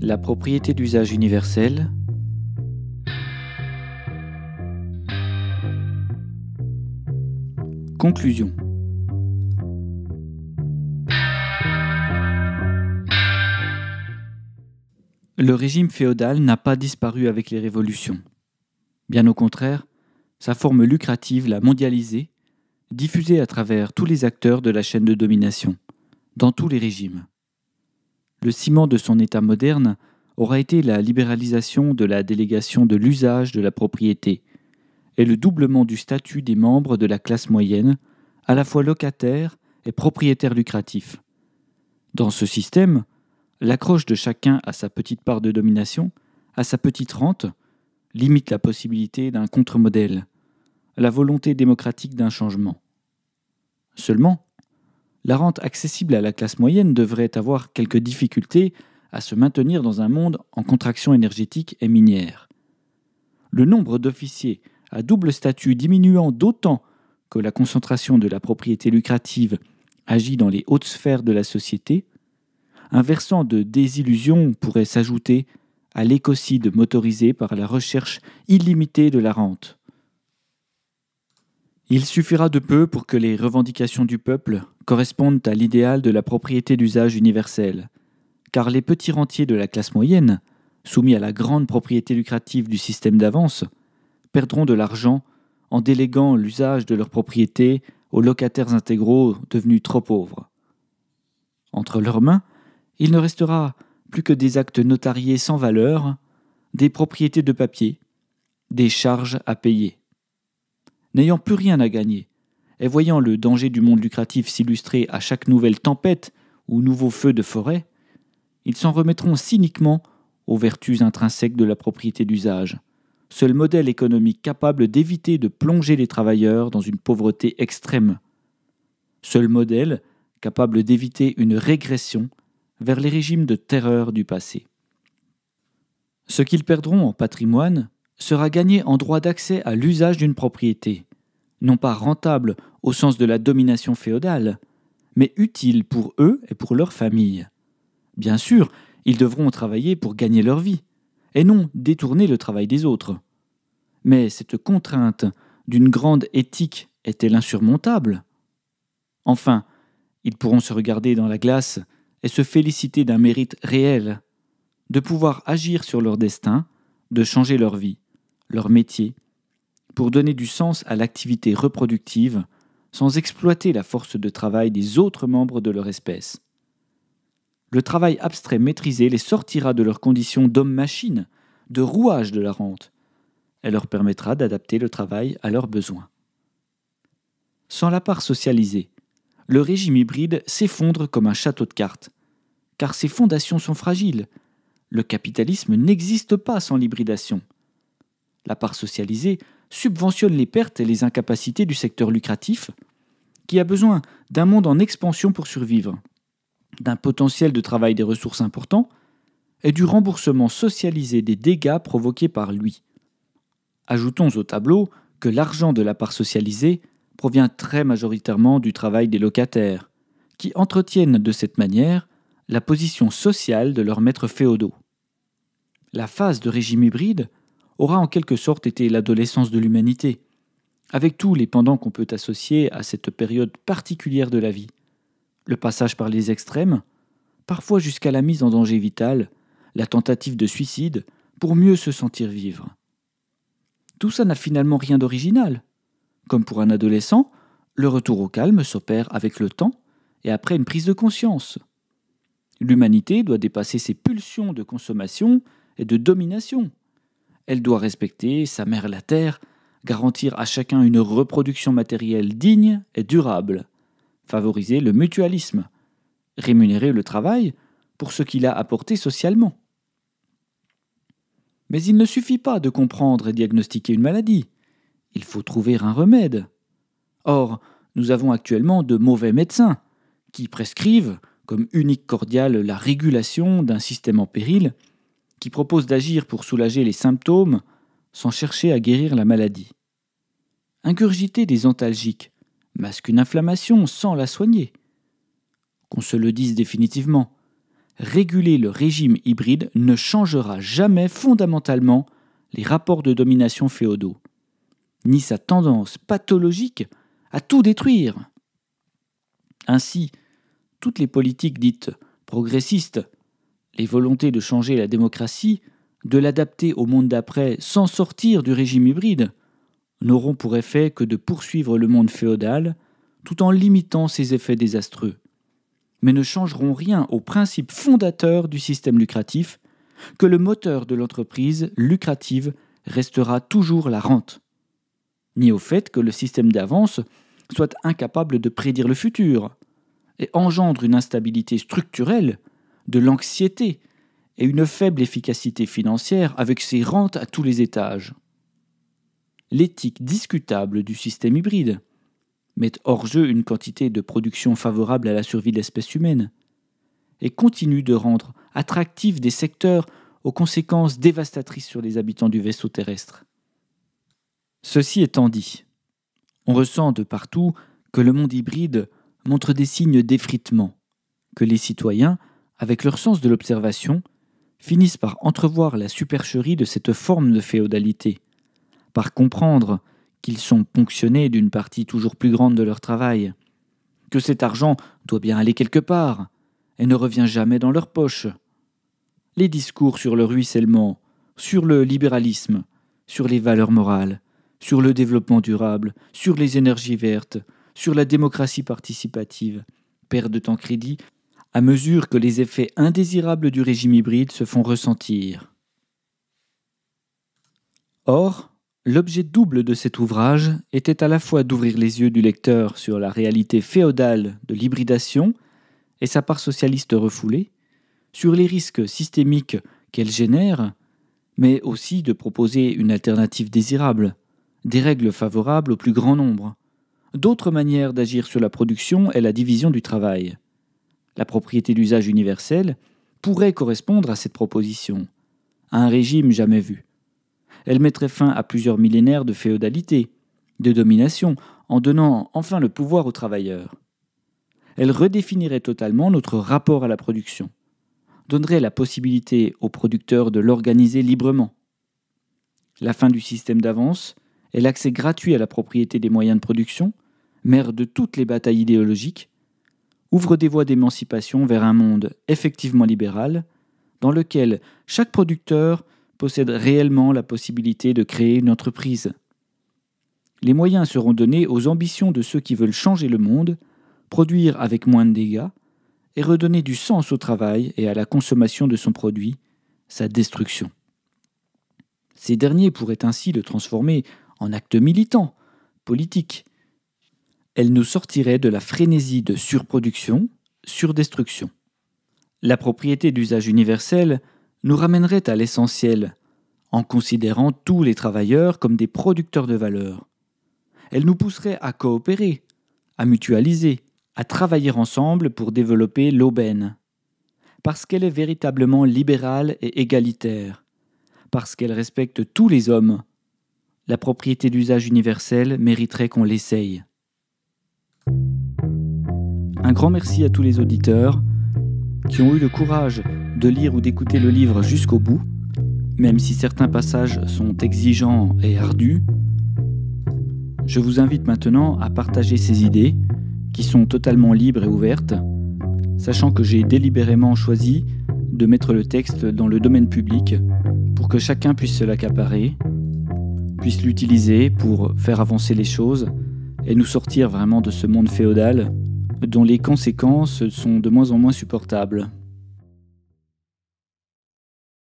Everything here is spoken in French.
la propriété d'usage universel, Conclusion. Le régime féodal n'a pas disparu avec les révolutions. Bien au contraire, sa forme lucrative l'a mondialisé, diffusée à travers tous les acteurs de la chaîne de domination, dans tous les régimes. Le ciment de son État moderne aura été la libéralisation de la délégation de l'usage de la propriété et le doublement du statut des membres de la classe moyenne, à la fois locataire et propriétaire lucratif. Dans ce système, l'accroche de chacun à sa petite part de domination, à sa petite rente, limite la possibilité d'un contre-modèle, la volonté démocratique d'un changement. Seulement, la rente accessible à la classe moyenne devrait avoir quelques difficultés à se maintenir dans un monde en contraction énergétique et minière. Le nombre d'officiers à double statut diminuant d'autant que la concentration de la propriété lucrative agit dans les hautes sphères de la société, un versant de désillusion pourrait s'ajouter à l'écocide motorisé par la recherche illimitée de la rente. Il suffira de peu pour que les revendications du peuple correspondent à l'idéal de la propriété d'usage universel, car les petits rentiers de la classe moyenne, soumis à la grande propriété lucrative du système d'avance, perdront de l'argent en déléguant l'usage de leurs propriétés aux locataires intégraux devenus trop pauvres. Entre leurs mains, il ne restera plus que des actes notariés sans valeur, des propriétés de papier, des charges à payer n'ayant plus rien à gagner, et voyant le danger du monde lucratif s'illustrer à chaque nouvelle tempête ou nouveau feu de forêt, ils s'en remettront cyniquement aux vertus intrinsèques de la propriété d'usage, seul modèle économique capable d'éviter de plonger les travailleurs dans une pauvreté extrême, seul modèle capable d'éviter une régression vers les régimes de terreur du passé. Ce qu'ils perdront en patrimoine sera gagné en droit d'accès à l'usage d'une propriété, non pas rentable au sens de la domination féodale, mais utile pour eux et pour leur famille. Bien sûr, ils devront travailler pour gagner leur vie, et non détourner le travail des autres. Mais cette contrainte d'une grande éthique est-elle insurmontable Enfin, ils pourront se regarder dans la glace et se féliciter d'un mérite réel, de pouvoir agir sur leur destin, de changer leur vie, leur métier, pour donner du sens à l'activité reproductive sans exploiter la force de travail des autres membres de leur espèce. Le travail abstrait maîtrisé les sortira de leurs conditions d'homme-machine, de rouage de la rente. Elle leur permettra d'adapter le travail à leurs besoins. Sans la part socialisée, le régime hybride s'effondre comme un château de cartes, car ses fondations sont fragiles. Le capitalisme n'existe pas sans l'hybridation. La part socialisée subventionne les pertes et les incapacités du secteur lucratif, qui a besoin d'un monde en expansion pour survivre, d'un potentiel de travail des ressources importants et du remboursement socialisé des dégâts provoqués par lui. Ajoutons au tableau que l'argent de la part socialisée provient très majoritairement du travail des locataires, qui entretiennent de cette manière la position sociale de leurs maîtres féodaux. La phase de régime hybride aura en quelque sorte été l'adolescence de l'humanité, avec tous les pendants qu'on peut associer à cette période particulière de la vie. Le passage par les extrêmes, parfois jusqu'à la mise en danger vital, la tentative de suicide, pour mieux se sentir vivre. Tout ça n'a finalement rien d'original. Comme pour un adolescent, le retour au calme s'opère avec le temps et après une prise de conscience. L'humanité doit dépasser ses pulsions de consommation et de domination elle doit respecter sa mère la terre, garantir à chacun une reproduction matérielle digne et durable, favoriser le mutualisme, rémunérer le travail pour ce qu'il a apporté socialement. Mais il ne suffit pas de comprendre et diagnostiquer une maladie. Il faut trouver un remède. Or, nous avons actuellement de mauvais médecins qui prescrivent comme unique cordiale la régulation d'un système en péril qui propose d'agir pour soulager les symptômes sans chercher à guérir la maladie. Ingurgiter des antalgiques masque une inflammation sans la soigner. Qu'on se le dise définitivement, réguler le régime hybride ne changera jamais fondamentalement les rapports de domination féodaux, ni sa tendance pathologique à tout détruire. Ainsi, toutes les politiques dites progressistes les volontés de changer la démocratie, de l'adapter au monde d'après sans sortir du régime hybride, n'auront pour effet que de poursuivre le monde féodal tout en limitant ses effets désastreux, mais ne changeront rien au principe fondateur du système lucratif, que le moteur de l'entreprise lucrative restera toujours la rente, ni au fait que le système d'avance soit incapable de prédire le futur et engendre une instabilité structurelle de l'anxiété et une faible efficacité financière avec ses rentes à tous les étages. L'éthique discutable du système hybride met hors jeu une quantité de production favorable à la survie de l'espèce humaine et continue de rendre attractifs des secteurs aux conséquences dévastatrices sur les habitants du vaisseau terrestre. Ceci étant dit, on ressent de partout que le monde hybride montre des signes d'effritement, que les citoyens avec leur sens de l'observation, finissent par entrevoir la supercherie de cette forme de féodalité, par comprendre qu'ils sont ponctionnés d'une partie toujours plus grande de leur travail, que cet argent doit bien aller quelque part, et ne revient jamais dans leur poche. Les discours sur le ruissellement, sur le libéralisme, sur les valeurs morales, sur le développement durable, sur les énergies vertes, sur la démocratie participative, perdent en crédit à mesure que les effets indésirables du régime hybride se font ressentir. Or, l'objet double de cet ouvrage était à la fois d'ouvrir les yeux du lecteur sur la réalité féodale de l'hybridation et sa part socialiste refoulée, sur les risques systémiques qu'elle génère, mais aussi de proposer une alternative désirable, des règles favorables au plus grand nombre, d'autres manières d'agir sur la production et la division du travail la propriété d'usage universel, pourrait correspondre à cette proposition, à un régime jamais vu. Elle mettrait fin à plusieurs millénaires de féodalité, de domination, en donnant enfin le pouvoir aux travailleurs. Elle redéfinirait totalement notre rapport à la production, donnerait la possibilité aux producteurs de l'organiser librement. La fin du système d'avance et l'accès gratuit à la propriété des moyens de production, mère de toutes les batailles idéologiques, ouvre des voies d'émancipation vers un monde effectivement libéral, dans lequel chaque producteur possède réellement la possibilité de créer une entreprise. Les moyens seront donnés aux ambitions de ceux qui veulent changer le monde, produire avec moins de dégâts, et redonner du sens au travail et à la consommation de son produit, sa destruction. Ces derniers pourraient ainsi le transformer en acte militant, politique, elle nous sortirait de la frénésie de surproduction, surdestruction. La propriété d'usage universel nous ramènerait à l'essentiel, en considérant tous les travailleurs comme des producteurs de valeur. Elle nous pousserait à coopérer, à mutualiser, à travailler ensemble pour développer l'aubaine. Parce qu'elle est véritablement libérale et égalitaire. Parce qu'elle respecte tous les hommes. La propriété d'usage universel mériterait qu'on l'essaye. Un grand merci à tous les auditeurs qui ont eu le courage de lire ou d'écouter le livre jusqu'au bout, même si certains passages sont exigeants et ardus. Je vous invite maintenant à partager ces idées, qui sont totalement libres et ouvertes, sachant que j'ai délibérément choisi de mettre le texte dans le domaine public pour que chacun puisse se l'accaparer, puisse l'utiliser pour faire avancer les choses et nous sortir vraiment de ce monde féodal dont les conséquences sont de moins en moins supportables.